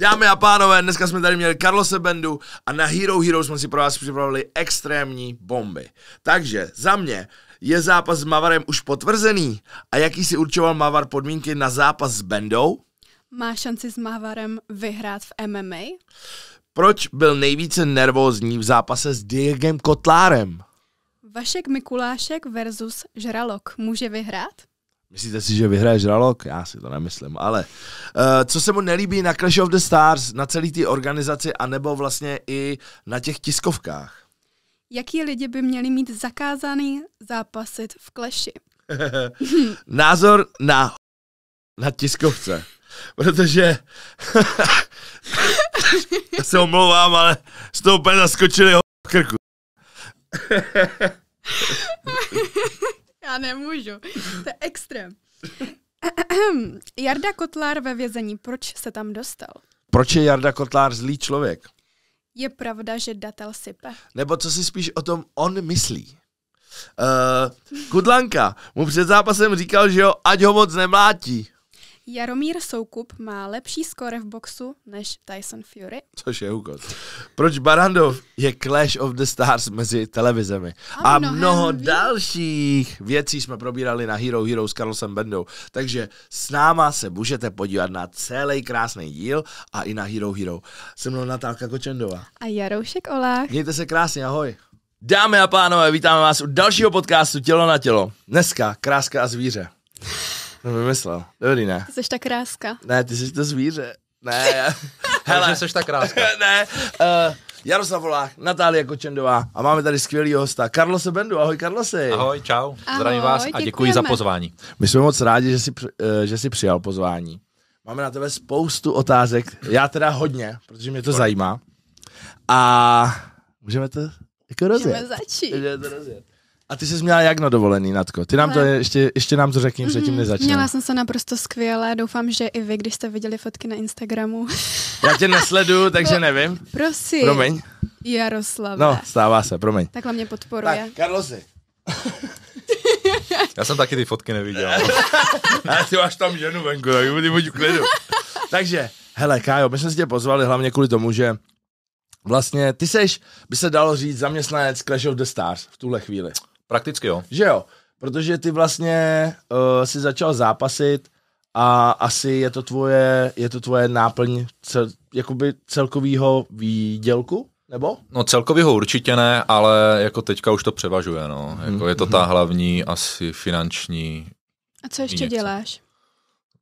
Dámy a pánové, dneska jsme tady měli Karlose Bendu a na Hero Hero jsme si pro vás připravili extrémní bomby. Takže za mě je zápas s Mavarem už potvrzený a jaký si určoval Mavar podmínky na zápas s Bendou? Má šanci s Mavarem vyhrát v MMA? Proč byl nejvíce nervózní v zápase s Diegem Kotlárem? Vašek Mikulášek versus Žralok může vyhrát? Myslíte si, že vyhraje žralok? Já si to nemyslím, ale uh, co se mu nelíbí na Clash of the Stars, na celý té organizaci, anebo vlastně i na těch tiskovkách? Jaký lidi by měli mít zakázaný zápasit v kleši? Názor na, na tiskovce. Protože já se omlouvám, ale z toho úplně zaskočili ho krku. Já nemůžu. To je extrém. Jarda Kotlár ve vězení, proč se tam dostal? Proč je Jarda Kotlár zlý člověk? Je pravda, že datel sype. Nebo co si spíš o tom on myslí? Uh, Kudlanka mu před zápasem říkal, že jo, ať ho moc nemlátí. Jaromír Soukup má lepší skóre v boxu než Tyson Fury. Což je úkol. Proč Barandov je Clash of the Stars mezi televizemi? A, a mnoho víc. dalších věcí jsme probírali na Hero Hero s Carlosem Bendou. Takže s náma se můžete podívat na celý krásný díl a i na Hero Hero. Se mnou Natálka Kočendová. A Jaroušek Olá. Mějte se krásně, ahoj. Dámy a pánové, vítáme vás u dalšího podcastu Tělo na tělo. Dneska kráska a zvíře. To no, vymyslel. Dobrý, ne. Ty jsi ta kráska. Ne, ty jsi to zvíře. Ne. Já... Hele, Takže jsi ta kráska. ne. Uh, Jaroslav Volák, Natália Kočendová a máme tady skvělý hosta, Karlose Bendu. Ahoj, Karlose. Ahoj, čau. Zdravím vás a děkuji za pozvání. My jsme moc rádi, že jsi, eh, že jsi přijal pozvání. Máme na tebe spoustu otázek, já teda hodně, protože mě to zajímá. A můžeme to jako rozjet. Můžeme začít. Můžeme to rozjet. A ty jsi měla jak na dovolený, Natko? Ty nám Ale... to ještě, ještě nám to řekni, předtím mm-hmm. nezačneme. Měla jsem se naprosto skvěle, doufám, že i vy, když jste viděli fotky na Instagramu. Já tě nesledu, no, takže no, nevím. Prosím. Promiň. Jaroslav. No, stává se, promiň. Takhle mě podporuje. Tak, Karlozy. Já jsem taky ty fotky neviděl. A ty máš tam ženu venku, tak budu buď klidu. Takže, hele, Kájo, my jsme si tě pozvali hlavně kvůli tomu, že vlastně ty seš, by se dalo říct, zaměstnanec Clash of the Stars v tuhle chvíli. Prakticky jo. Že jo, protože ty vlastně uh, si začal zápasit a asi je to tvoje, je to tvoje náplň cel, jakoby celkovýho výdělku? Nebo? No celkovýho určitě ne, ale jako teďka už to převažuje, no. Mhm. Jako mm-hmm. je to ta mhm. hlavní asi finanční... A co ještě něco. děláš?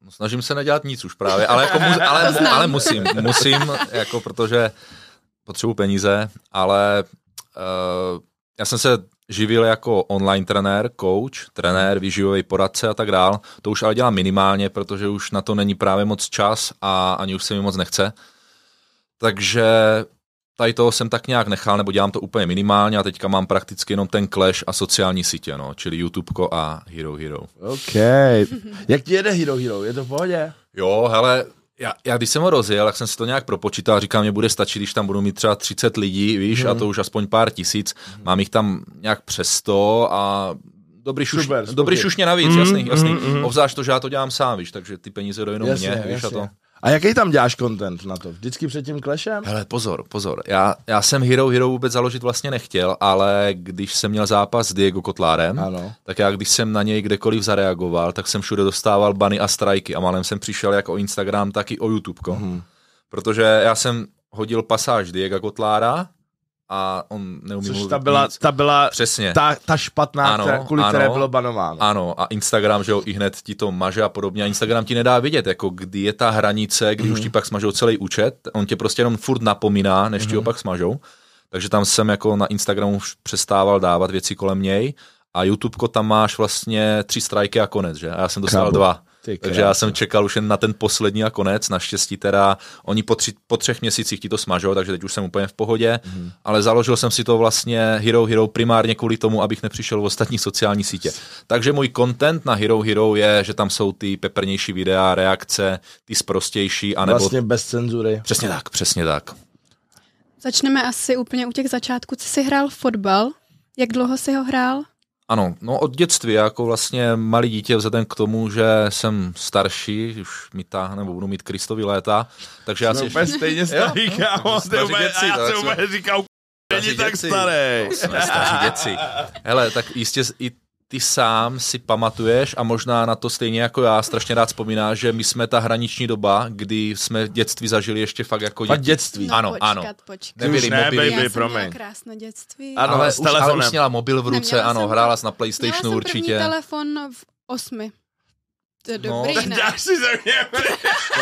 No, snažím se nedělat nic už právě, ale, jako mu, ale, ale musím, musím, jako protože potřebuji peníze, ale uh, já jsem se živil jako online trenér, coach, trenér, výživový poradce a tak dál. To už ale dělám minimálně, protože už na to není právě moc čas a ani už se mi moc nechce. Takže tady toho jsem tak nějak nechal, nebo dělám to úplně minimálně a teďka mám prakticky jenom ten clash a sociální sítě, no, čili YouTubeko a Hero Hero. OK. Jak ti jede Hero Hero? Je to v pohodě? Jo, hele, já, já když jsem ho rozjel, tak jsem si to nějak propočítal, říkám, mě bude stačit, když tam budu mít třeba 30 lidí, víš, hmm. a to už aspoň pár tisíc, hmm. mám jich tam nějak přes 100 a dobrý, šuš, Super, dobrý šušně navíc, mm, jasný, jasný. Mm, mm. to, že já to dělám sám, víš, takže ty peníze dojdou mě, víš, jasně. a to. A jaký tam děláš content na to? Vždycky před tím klešem? Hele, pozor, pozor. Já, já jsem Hero Hero vůbec založit vlastně nechtěl, ale když jsem měl zápas s Diego Kotlárem, ano. tak já když jsem na něj kdekoliv zareagoval, tak jsem všude dostával bany a strajky a malem jsem přišel jak o Instagram, tak i o YouTube. Mm-hmm. Protože já jsem hodil pasáž Diego Kotlára, a on neumí Což mluvit ta byla, nic. ta byla Přesně. Ta, ta špatná, ano, která, kvůli ano, které bylo banováno. Ano, a Instagram, že jo, i hned ti to maže a podobně. A Instagram ti nedá vědět, jako kdy je ta hranice, kdy mm-hmm. už mhm. ti pak smažou celý účet. On tě prostě jenom furt napomíná, než mm-hmm. ti ho mhm. pak smažou. Takže tam jsem jako na Instagramu přestával dávat věci kolem něj. A YouTubeko tam máš vlastně tři strajky a konec, že? A já jsem dostal Kábo. dva. Takže já jsem čekal už jen na ten poslední a konec. Naštěstí teda oni po, tři, po třech měsících ti to smažou, takže teď už jsem úplně v pohodě. Mm-hmm. Ale založil jsem si to vlastně Hero Hero primárně kvůli tomu, abych nepřišel v ostatní sociální sítě. Takže můj content na Hero Hero je, že tam jsou ty peprnější videa, reakce, ty sprostější. Anebo... Vlastně bez cenzury. Přesně tak, přesně tak. Začneme asi úplně u těch začátků. Co jsi hrál fotbal? Jak dlouho jsi ho hrál? Ano, no od dětství, jako vlastně malý dítě vzhledem k tomu, že jsem starší, už mi ta, nebo budu mít Kristovi léta, takže já no, si... Jsme ještě... stejně starý, no, kámo, já jsem úplně říkal, není tak starý. jsme starší děci. Hele, tak jistě i ty sám si pamatuješ a možná na to stejně jako já strašně rád vzpomíná, že my jsme ta hraniční doba, kdy jsme dětství zažili ještě fakt jako děti. dětství. No, ano, počkat, ano. Počkat. Nebyli ne, mobily. Baby, já jsem Měla krásné dětství. Ano, ale, už, ale už měla mobil v ruce, Neměla ano, jsem, hrála na Playstationu měla určitě. Měla telefon v osmi. To no. Dáš si ze mě. to,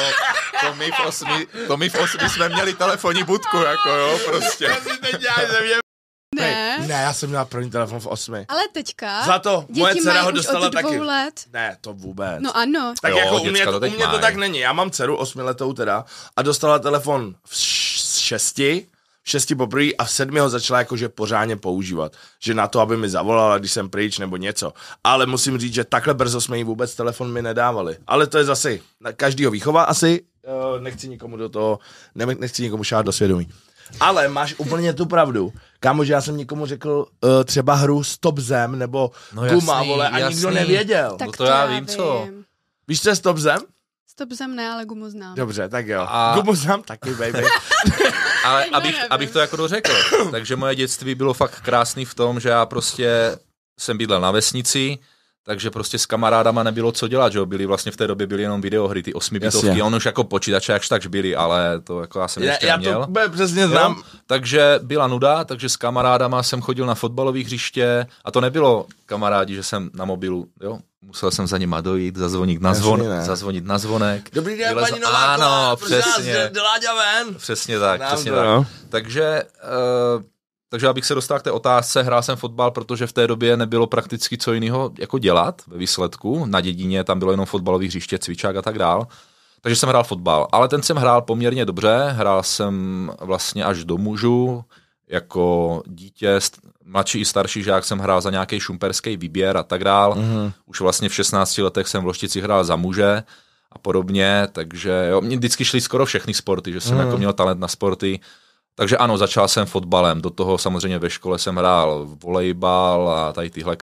to, my v osmi, to my v osmi jsme měli telefonní budku, jako jo, prostě. To si teď děláš ze mě. Ne. Ne, já jsem měla první telefon v osmi. Ale teďka. Za to, děti moje dcera ho dostala taky. Dvou let. Ne, to vůbec. No ano. Tak jo, jako u mě, to, u mě to tak není. Já mám dceru osmiletou teda a dostala telefon v šesti šesti poprvé a v sedmi ho začala jakože pořádně používat. Že na to, aby mi zavolala, když jsem pryč nebo něco. Ale musím říct, že takhle brzo jsme jí vůbec telefon mi nedávali. Ale to je zase, každýho výchova asi, eh, nechci nikomu do toho, ne, nechci nikomu šát do svědomí. Ale máš úplně tu pravdu. Kámo, že já jsem někomu řekl uh, třeba hru Stop Zem nebo no, jasný, Guma, vole, a jasný. nikdo nevěděl. Tak no to, já vím, co. Víš, co je Stop Zem? Stop zem ne, ale gumu znám. Dobře, tak jo. A... Gumu znám taky, baby. ale abych, abych to jako dořekl, takže moje dětství bylo fakt krásný v tom, že já prostě jsem bydlel na vesnici, takže prostě s kamarádama nebylo co dělat, že jo, byli vlastně v té době byly jenom videohry, ty osmibitovky, on už jako počítače jakž takž byly, ale to jako já jsem já, ještě já měl. to přesně znám. Jo? Takže byla nuda, takže s kamarádama jsem chodil na fotbalové hřiště a to nebylo kamarádi, že jsem na mobilu, jo, musel jsem za nima dojít, zazvonit na, zvon, zazvonit na zvonek. Dobrý den, paní Nováková, ano, přesně. Nás, ven. Přesně tak, Nám přesně to, tak. No. Takže uh, takže abych se dostal k té otázce, hrál jsem fotbal, protože v té době nebylo prakticky co jiného jako dělat ve výsledku. Na dědině tam bylo jenom fotbalový hřiště, cvičák a tak dál. Takže jsem hrál fotbal, ale ten jsem hrál poměrně dobře, hrál jsem vlastně až do mužů, jako dítě, mladší i starší žák jsem hrál za nějaký šumperský výběr a tak dál. Mm-hmm. Už vlastně v 16 letech jsem v Loštici hrál za muže a podobně, takže jo, mě vždycky šly skoro všechny sporty, že jsem mm-hmm. jako měl talent na sporty. Takže ano, začal jsem fotbalem, do toho samozřejmě ve škole jsem hrál volejbal a tady tyhle.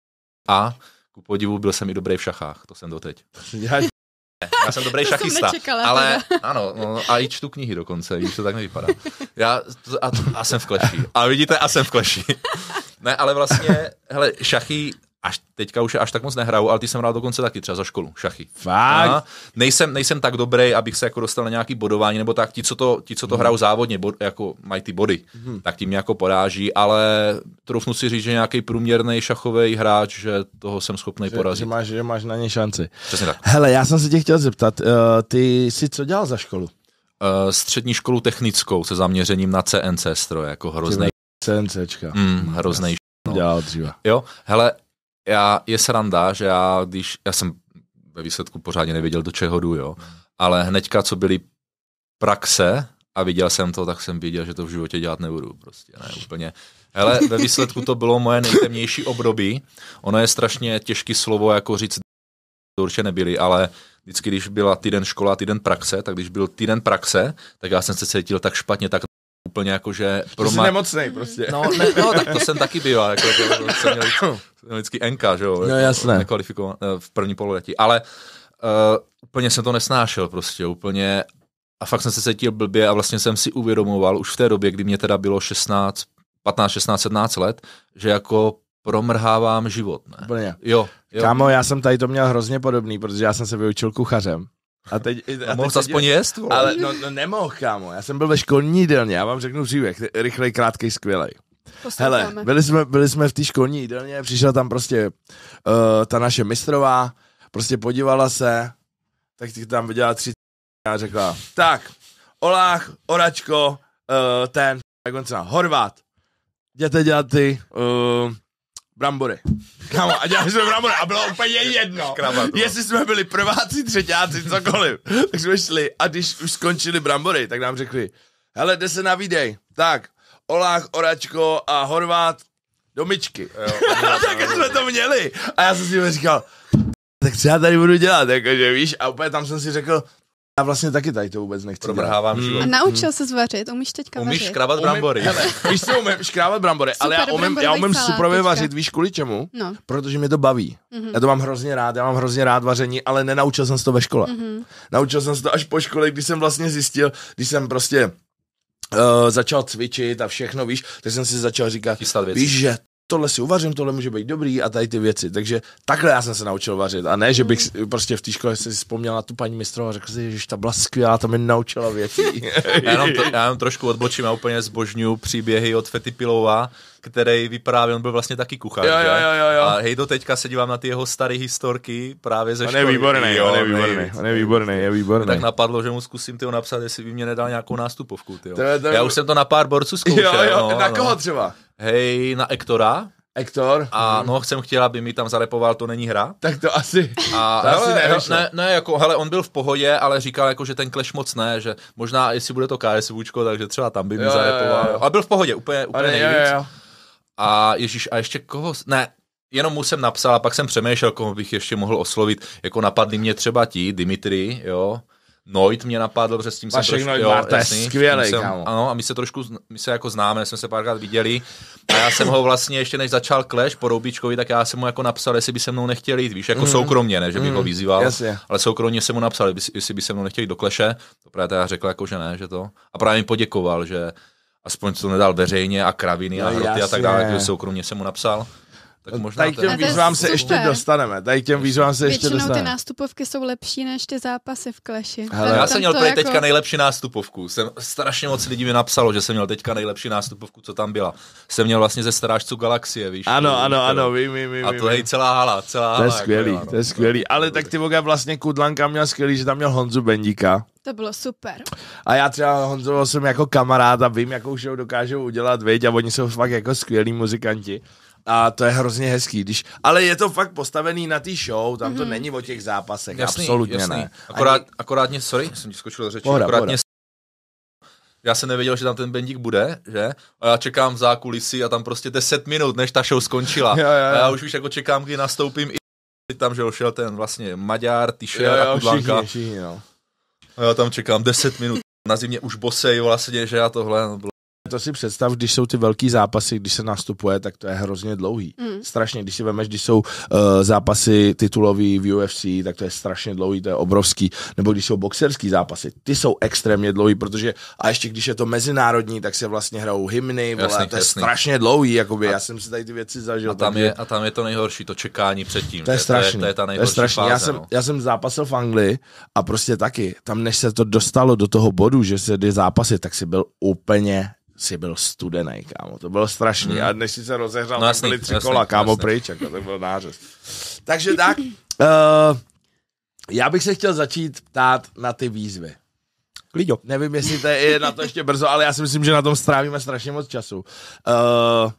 A ku podivu byl jsem i dobrý v šachách, to jsem doteď. Já, já jsem dobrý to šachista, jsem nečekala, ale teda. ano, no, a i čtu knihy dokonce, když to tak nevypadá. Já a, a jsem v kleši. A vidíte, a jsem v kleši. Ne, ale vlastně, hele, šachy až teďka už až tak moc nehraju, ale ty jsem hrál dokonce taky třeba za školu, šachy. Fakt? Nejsem, nejsem tak dobrý, abych se jako dostal na nějaký bodování, nebo tak ti, co to, ti, co to hmm. hrajou závodně, bod, jako mají ty body, hmm. tak ti mě jako poráží, ale trofnu si říct, že nějaký průměrný šachový hráč, že toho jsem schopný že, porazit. Že máš, že máš na ně šanci. Přesně tak. Hele, já jsem se tě chtěl zeptat, uh, ty jsi co dělal za školu? Uh, střední školu technickou se zaměřením na CNC stroje, jako hrozný. CNCčka. Mm, hrozný. No. Dělal dříve. Jo, hele, já, je sranda, že já, když, já jsem ve výsledku pořádně nevěděl, do čeho jdu, jo, ale hnedka, co byly praxe a viděl jsem to, tak jsem viděl, že to v životě dělat nebudu, prostě, ne, úplně. Ale ve výsledku to bylo moje nejtemnější období, ono je strašně těžký slovo, jako říct, to určitě nebyly, ale vždycky, když byla týden škola, týden praxe, tak když byl týden praxe, tak já jsem se cítil tak špatně, tak úplně jako, že... Pro jsi ma... nemocnej prostě. No, ne, no, tak to jsem taky býval, jako jako, jako jsem měl, jsem měl vždycky NK, že jo? No jako, jasné. Eh, v první pololetí, ale uh, úplně jsem to nesnášel prostě, úplně a fakt jsem se cítil blbě a vlastně jsem si uvědomoval už v té době, kdy mě teda bylo 16, 15, 16, 17 let, že jako promrhávám život, ne? Úplně. Jo, jo. Kámo, já jsem tady to měl hrozně podobný, protože já jsem se vyučil kuchařem. A teď, a, a mohl aspoň jíst? Ale no, no nemohl, kámo. Já jsem byl ve školní jídelně, já vám řeknu příběh, rychlej, krátký, skvělej. Hele, byli jsme, byli jsme v té školní jídelně, přišla tam prostě uh, ta naše mistrová, prostě podívala se, tak tam viděla tři a řekla, tak, Olách, Oračko, uh, ten, jak on se Horvat, jděte dělat ty uh, brambory. Kámo, a dělali jsme brambory a bylo úplně jedno, no. jestli jsme byli prváci, třetíáci, cokoliv. Tak jsme šli a když už skončili brambory, tak nám řekli, hele, jde se na výdej. Tak, Olách, Oračko a Horvát domičky. myčky. tak jsme to měli. A já jsem si říkal, tak co já tady budu dělat, jakože víš, a úplně tam jsem si řekl, já vlastně taky tady to vůbec nechci Probrhávám dělat. Hmm. život. A naučil hmm. se zvařit, umíš teďka Umíš vařit. škrabat brambory. víš co, umím škrábat brambory, Super, ale já umím, já umím suprově teďka. vařit, víš kvůli čemu? No. Protože mě to baví. Mm-hmm. Já to mám hrozně rád, já mám hrozně rád vaření, ale nenaučil jsem se to ve škole. Mm-hmm. Naučil jsem se to až po škole, když jsem vlastně zjistil, když jsem prostě Uh, začal cvičit a všechno, víš, tak jsem si začal říkat, víš, že tohle si uvařím, tohle může být dobrý a tady ty věci. Takže takhle já jsem se naučil vařit. A ne, že bych prostě v té škole si vzpomněl na tu paní mistrovou a řekl si, že ta byla skvělá, ta mi naučila věci. já, jenom to, já jenom trošku odbočím a úplně zbožňu příběhy od Fety Pilova, který vyprávěl, on byl vlastně taky kuchař. Jo, jo, jo, jo, jo. A hej, do teďka se dívám na ty jeho staré historky právě ze školy. On je výborný, jo, on je výborný, nejvíc, on je výborný, je výborný. tak napadlo, že mu zkusím ty napsat, jestli by mě nedal nějakou nástupovku. Tyjo. To, to... Já už jsem to na pár borců zkoušel. Jo, jo, no, na koho no. třeba? Hej, na Ektora, Ektor. A mhm. no, jsem chtěla, aby mi tam zarepoval, to není hra. Tak to asi. A to asi ne, ne, ne, jako, hele, on byl v pohodě, ale říkal, jako, že ten kleš moc ne, že možná, jestli bude to Vůčko, takže třeba tam by mi zarepoval. Jo, jo. Ale byl v pohodě, úplně, úplně ale nejvíc. Jo, jo. A Ježíš, a ještě koho? Ne, jenom mu jsem napsal a pak jsem přemýšlel, koho bych ještě mohl oslovit. Jako napadli mě třeba ti, Dimitri, jo. Noit mě napadl, protože s tím Vašek jsem trošku, Noid, jo, Marte, jasný, skvělej, jsem, Ano, a my se trošku, my se jako známe, jsme se párkrát viděli a já jsem ho vlastně ještě než začal kleš po Roubičkovi, tak já jsem mu jako napsal, jestli by se mnou nechtěl jít, víš, jako mm. soukromně, ne, že bych mm. ho vyzýval, yeah. ale soukromně jsem mu napsal, jestli by se mnou nechtěl jít do kleše. to právě já řekl jako, že ne, že to. A právě mi poděkoval, že aspoň to nedal veřejně a kraviny a no hroty a tak dále, když soukromně jsem mu napsal tak no, možná tady k těm no, výzvám se ještě dostaneme. Tady k těm výzvám se ještě dostaneme. Většinou ty nástupovky jsou lepší než ty zápasy v kleši. Hele, já jsem měl tady jako... teďka nejlepší nástupovku. Jsem, strašně moc lidí mi napsalo, že jsem měl teďka nejlepší nástupovku, co tam byla. Jsem měl vlastně ze Strážců galaxie, víš? Ano, ano, ano, ano, vím, vím, vím. A to je celá hala, celá To je jako skvělý, no. to je skvělý. Ale tak ty voga vlastně Kudlanka měl skvělý, že tam měl Honzu Bendíka. To bylo super. A já třeba Honzoval jsem jako kamarád a vím, jakou show dokážou udělat, věď, a oni jsou fakt jako skvělí muzikanti. A to je hrozně hezký, když, ale je to fakt postavený na té show, tam mm-hmm. to mhm. není o těch zápasech, jasný, absolutně jasný. ne. Akorát, Ani... akorát mě, sorry, jsem ti skočil do řeči, pohoda, akorát pohoda. mě já jsem nevěděl, že tam ten bendík bude, že? A já čekám v zákulisí a tam prostě 10 minut, než ta show skončila. jo, jo, jo. A já už, už jako čekám, kdy nastoupím i tam, že šel ten vlastně Maďar, Tyšel a Kudlanka. Všichni, všichni, jo. No. A já tam čekám 10 minut. Na zimě už bosej vlastně, že já tohle, no, to si představ, když jsou ty velký zápasy, když se nastupuje, tak to je hrozně dlouhý. Mm. Strašně, když si vemeš, když jsou uh, zápasy titulový v UFC, tak to je strašně dlouhý, to je obrovský. Nebo když jsou boxerský zápasy, ty jsou extrémně dlouhý, protože a ještě když je to mezinárodní, tak se vlastně hrajou hymny, vole, a to je strašně dlouhý, jakoby, a, já jsem si tady ty věci zažil. A tam, takže... je, a tam je to nejhorší, to čekání předtím. To je strašně, To je, to je, to je Fáze, já, jsem, no. já jsem zápasil v Anglii a prostě taky, tam než se to dostalo do toho bodu, že se jde zápasy, tak si byl úplně si byl studený, kámo. To bylo strašný. Mm. A než si se rozehrál, no, jasný, byly tři jasný, kola, kámo, jasný. pryč. Jako, to byl nářez. Takže tak, uh, já bych se chtěl začít ptát na ty výzvy. Lido. Nevím, jestli to je na to ještě brzo, ale já si myslím, že na tom strávíme strašně moc času. Uh,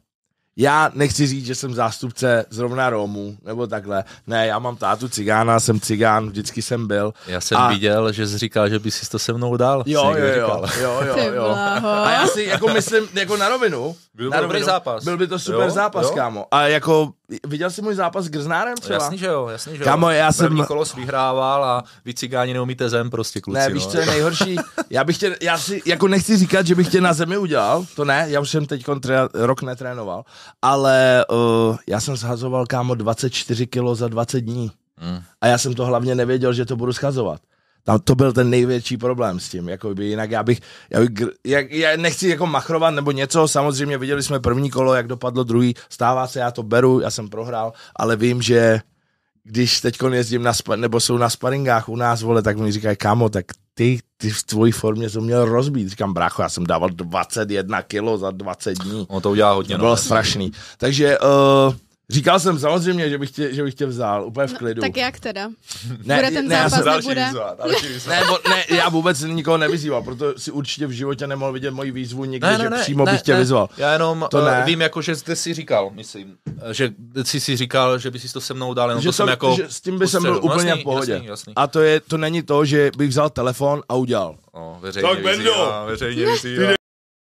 já nechci říct, že jsem zástupce zrovna Romů, nebo takhle. Ne, já mám tátu cigána, jsem cigán, vždycky jsem byl. Já jsem a... viděl, že jsi říkal, že bys si to se mnou dal. Jo, jo, jo, jo, jo, jo. A já si jako myslím, jako na rovinu. Byl by dobrý zápas. Byl by to super jo, zápas, jo? kámo. A jako Viděl jsi můj zápas s Grznárem třeba? Jasný, že jo, jasný, že jo. Kamo, já jsem... První kolos vyhrával a vy cigáni neumíte zem prostě, kluci. Ne, no. víš, no. co je nejhorší? já bych tě, já si jako nechci říkat, že bych tě na zemi udělal, to ne, já už jsem teď kontra, rok netrénoval, ale uh, já jsem zhazoval, kámo, 24 kilo za 20 dní. Mm. A já jsem to hlavně nevěděl, že to budu schazovat tam to byl ten největší problém s tím, jako by jinak já bych, já, bych, jak, já nechci jako machrovat nebo něco, samozřejmě viděli jsme první kolo, jak dopadlo druhý, stává se, já to beru, já jsem prohrál, ale vím, že když teď jezdím na spa- nebo jsou na sparingách u nás, vole, tak mi říkají, kámo, tak ty, ty v tvojí formě to měl rozbít. Říkám, brácho, já jsem dával 21 kilo za 20 dní. On to udělá hodně. To bylo no, strašný. Takže uh, Říkal jsem samozřejmě, že bych tě, že bych tě vzal, úplně v no, klidu. No, tak jak teda? Ne, bude ten ne, zápas, já další nebude? další ne, bo, ne, já vůbec nikoho nevyzýval, proto si určitě v životě nemohl vidět moji výzvu nikdy, ne, ne, že ne, přímo ne, bych tě ne. vyzval. Já jenom to eh, ne. vím, jako, že jste si říkal, myslím, eh, že jsi si říkal, že bys si to se mnou dal, jenom že to jsem, jsem jako... Že s tím by jsem byl úplně jasný, v pohodě. Jasný, jasný. A to, je, to není to, že bych vzal telefon a udělal. O, veřejně tak vyzývá, veřejně vyzývá.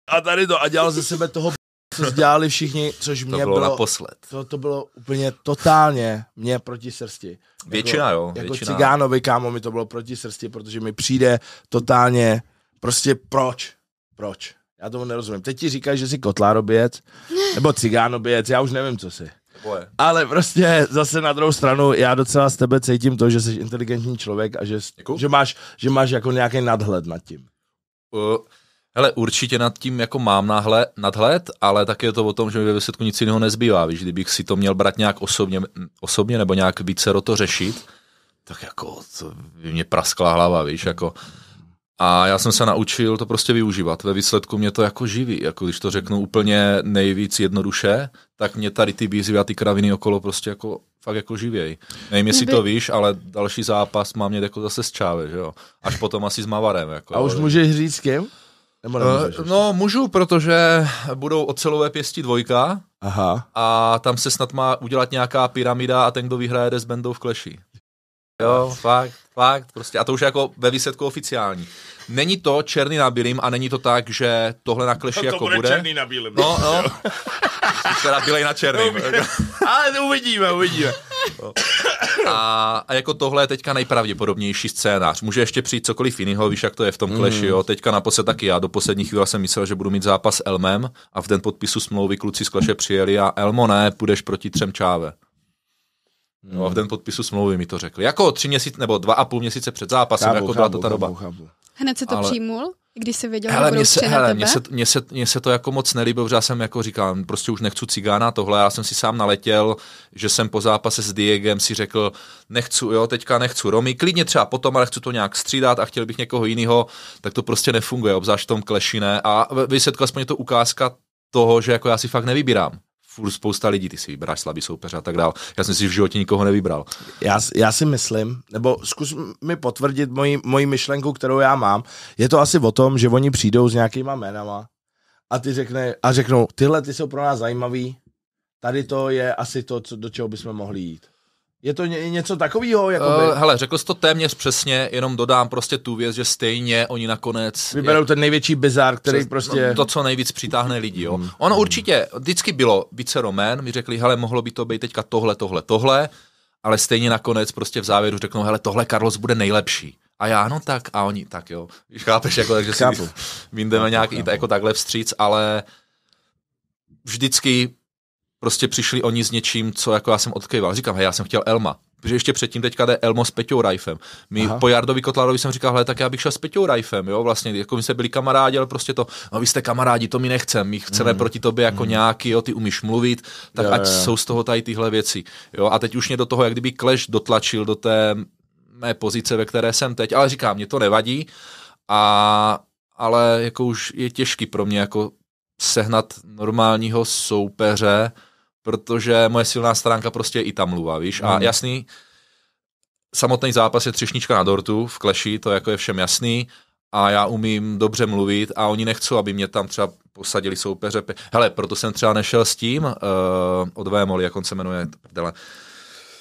A tady to, a dělal ze sebe toho co dělali všichni, což mě to bylo, bylo naposled. To, to bylo úplně totálně mě proti srsti. Jako- většina, jako, jo. Jako Cigánovi, kámo, mi to bylo proti srsti, protože mi přijde totálně, prostě proč, proč. Já tomu nerozumím. Teď ti říkáš, že jsi kotlároběc, nebo cigánoběc, já už nevím, co jsi. Boje. Ale prostě zase na druhou stranu, já docela s tebe cítím to, že jsi inteligentní člověk a že, že, máš, že máš jako nějaký nadhled nad tím. Uh Hele, určitě nad tím jako mám náhle, nadhled, ale tak je to o tom, že mi ve výsledku nic jiného nezbývá. Víš, kdybych si to měl brát nějak osobně, osobně nebo nějak více to řešit, tak jako to by mě praskla hlava, víš, jako. A já jsem se naučil to prostě využívat. Ve výsledku mě to jako živí. Jako když to řeknu úplně nejvíc jednoduše, tak mě tady ty výzvy a ty kraviny okolo prostě jako fakt jako živěj. Nevím, jestli to víš, ale další zápas mám mě jako zase z Čávy, že jo. Až potom asi s Mavarem. Jako, a už můžeš říct s kým? Nebo Uh, no, můžu, protože budou ocelové pěsti dvojka Aha. a tam se snad má udělat nějaká pyramida a ten, kdo vyhraje, jde s bandou v kleší. Jo, fakt, fakt, prostě. A to už jako ve výsledku oficiální není to černý na bílým a není to tak, že tohle na kleši no, to jako bude. To bude černý na bílým. No, no. no. teda bílej na černým. Ale uvidíme, uvidíme. No. A, a jako tohle je teďka nejpravděpodobnější scénář. Může ještě přijít cokoliv jiného, víš, jak to je v tom hmm. kleši, jo. Teďka naposled taky já, do poslední chvíle jsem myslel, že budu mít zápas Elmem a v den podpisu smlouvy kluci z kleše přijeli a Elmo ne, půjdeš proti třem čáve. No a hmm. v den podpisu smlouvy mi to řekli. Jako tři měsíce, nebo dva a půl měsíce před zápasem, chápu, jako chábu, byla to ta chápu, doba. chábu. Hned se to ale... přijmul? Když jsi věděl, hele, že budou se, hele, mně se, se, se to jako moc nelíbilo, protože já jsem jako říkal, prostě už nechci cigána tohle, já jsem si sám naletěl, že jsem po zápase s Diegem si řekl, nechci, jo, teďka nechci Romy, klidně třeba potom, ale chci to nějak střídat a chtěl bych někoho jiného, tak to prostě nefunguje, obzvlášť v tom klešiné a výsledku aspoň to ukázka toho, že jako já si fakt nevybírám furt spousta lidí, ty si vybíráš slabý soupeře a tak dál. Já jsem si v životě nikoho nevybral. Já, já si myslím, nebo zkus mi potvrdit moji, moji myšlenku, kterou já mám. Je to asi o tom, že oni přijdou s nějakýma jménama a, ty řekne, a řeknou, tyhle ty jsou pro nás zajímavý, tady to je asi to, co, do čeho bychom mohli jít. Je to ně, něco takového? Uh, jako eh, hele, řekl jsi to téměř přesně, jenom dodám prostě tu věc, že stejně oni nakonec... Vyberou je, ten největší bizar, který přes, prostě... No, to, co nejvíc přitáhne lidi, jo. Mm. Ono hmm. určitě, vždycky bylo více romén, my řekli, hele, mohlo by to být teďka tohle, tohle, tohle, ale stejně nakonec prostě v závěru řeknou, hele, tohle Carlos bude nejlepší. A já, no tak, a oni, tak jo. Chápeš, jako, takže si vyndeme nějak chápu. i jako takhle vstříc, ale vždycky prostě přišli oni s něčím, co jako já jsem odkýval. Říkám, hej, já jsem chtěl Elma. Protože ještě předtím teďka jde Elmo s Peťou Rajfem. My Aha. po Jardovi Kotlárovi jsem říkal, hele, tak já bych šel s Peťou Rajfem, jo, vlastně, jako my jsme byli kamarádi, ale prostě to, no vy jste kamarádi, to mi nechcem, my chceme mm. proti tobě jako mm. nějaký, jo, ty umíš mluvit, tak jo, ať jo. jsou z toho tady tyhle věci, jo, a teď už mě do toho, jak kdyby Clash dotlačil do té mé pozice, ve které jsem teď, ale říkám, mě to nevadí a ale jako už je těžký pro mě jako sehnat normálního soupeře, protože moje silná stránka prostě je i ta mluva, víš, a mm. jasný, samotný zápas je třešnička na dortu v kleši, to jako je všem jasný, a já umím dobře mluvit a oni nechcou, aby mě tam třeba posadili soupeře. Hele, proto jsem třeba nešel s tím uh, od Vémoli, jak on se jmenuje, prdele, uh,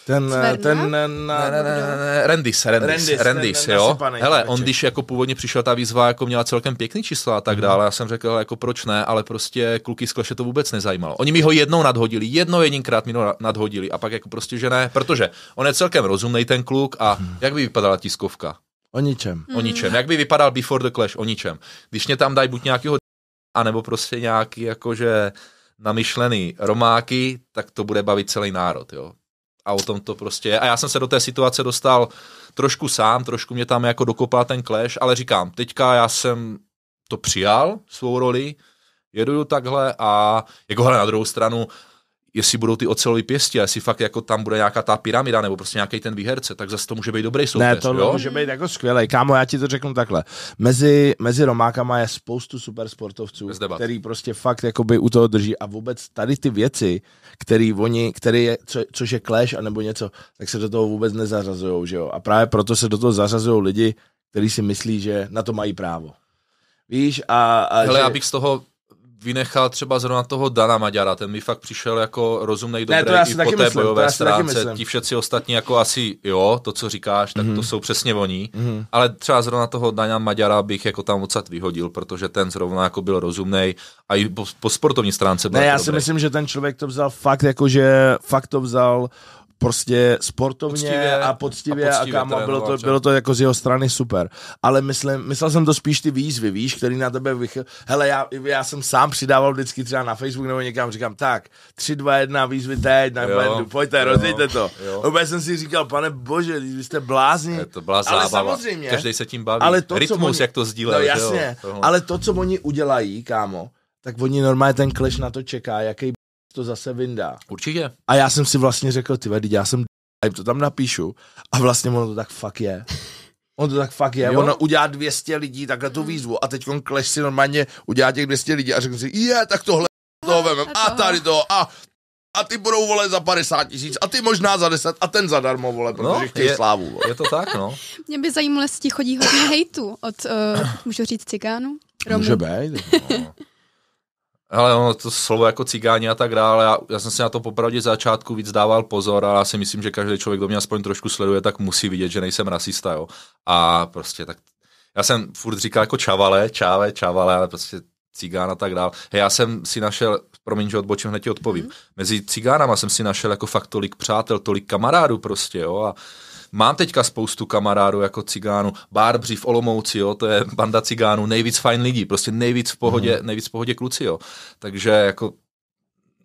ten, eh, ten, na, na, na, na, na, Rendis, Rendis, Rendis, Rendis ten, jo. Hele, on když jako původně přišel, ta výzva, jako měla celkem pěkný číslo a tak mm. dále, já jsem řekl, jako proč ne, ale prostě kluky z Kleše to vůbec nezajímalo. Oni mi ho jednou nadhodili, jednou jedinkrát mi ho nadhodili a pak jako prostě, že ne, protože on je celkem rozumný ten kluk a mm. jak by vypadala tiskovka? O ničem. Mm. O ničem. Jak by vypadal Before the Clash? O ničem. Když mě tam dají buď nějakého anebo prostě nějaký jakože namyšlený romáky, tak to bude bavit celý národ, jo a o tom to prostě je. A já jsem se do té situace dostal trošku sám, trošku mě tam jako dokopal ten clash, ale říkám, teďka já jsem to přijal, svou roli, jedu takhle a jako hele, na druhou stranu, jestli budou ty ocelové pěsti a jestli fakt jako tam bude nějaká ta pyramida nebo prostě nějaký ten výherce, tak zase to může být dobrý soupeř. Ne, to jo? může být jako skvělý. Kámo, já ti to řeknu takhle. Mezi, mezi Romákama je spoustu super sportovců, který prostě fakt jakoby u toho drží a vůbec tady ty věci, který oni, který je, co, což je clash nebo něco, tak se do toho vůbec nezařazují, že jo? A právě proto se do toho zařazují lidi, kteří si myslí, že na to mají právo. Víš, a, a Hele, že... abych z toho vynechal třeba zrovna toho Dana Maďara, ten mi fakt přišel jako rozumnej dobrý ne, to já si i taky po té myslím, bojové to stránce. Ti všetci ostatní jako asi jo, to co říkáš, tak mm-hmm. to mhm. jsou přesně oni, mm-hmm. ale třeba zrovna toho Dana Maďara bych jako tam odsad vyhodil, protože ten zrovna jako byl rozumnej a i po, po sportovní stránce byl Ne, já jako si dobrý. myslím, že ten člověk to vzal fakt jako, že fakt to vzal prostě sportovně poctivě, a poctivě a, poctivě a kámo, bylo to, bylo to jako z jeho strany super. Ale myslím, myslel jsem to spíš ty výzvy, víš, který na tebe vychyl. Hele, já, já jsem sám přidával vždycky třeba na Facebook nebo někam, říkám, tak, tři dva jedna výzvy teď, na blendu, pojďte, rozdejte to. obecně jsem si říkal, pane bože, vy jste blázni. Je to byla ale zábava. samozřejmě. Každý se tím baví. Ale to, Rytmus, oni, jak to sdílel. No jasně, jo, ale to, co oni udělají, kámo, tak oni normálně ten kleš na to čeká, jaký to zase vyndá. Určitě. A já jsem si vlastně řekl, ty vedy já jsem jim to tam napíšu a vlastně ono to tak fakt je. On to tak fakt je, jo? ono udělá 200 lidí takhle tu výzvu a teď on kleš si normálně udělá těch 200 lidí a řekne si, je, tak tohle toho vemem a tady to a a ty budou vole za 50 tisíc a ty možná za 10 a ten zadarmo vole, protože no, chtějí je, slávu. Vole. Je to tak, no. Mě by zajímalo, jestli chodí hodně hejtu od, uh, můžu říct, cigánů? Romů. Může být. No. Ale ono to slovo jako cigáni a tak dále, já, já jsem si na to popravdě začátku víc dával pozor a já si myslím, že každý člověk, kdo mě aspoň trošku sleduje, tak musí vidět, že nejsem rasista, jo. A prostě tak, já jsem furt říkal jako čavale, čave, čavale, ale prostě cigán a tak dále. Hej, já jsem si našel, promiň, že odbočím, hned ti odpovím. Mm. Mezi cigánama jsem si našel jako fakt tolik přátel, tolik kamarádů prostě, jo. A Mám teďka spoustu kamarádů jako cigánu, Barbři v Olomouci, jo, to je banda cigánů, nejvíc fajn lidí, prostě nejvíc v pohodě, mm. nejvíc v pohodě kluci, jo. Takže jako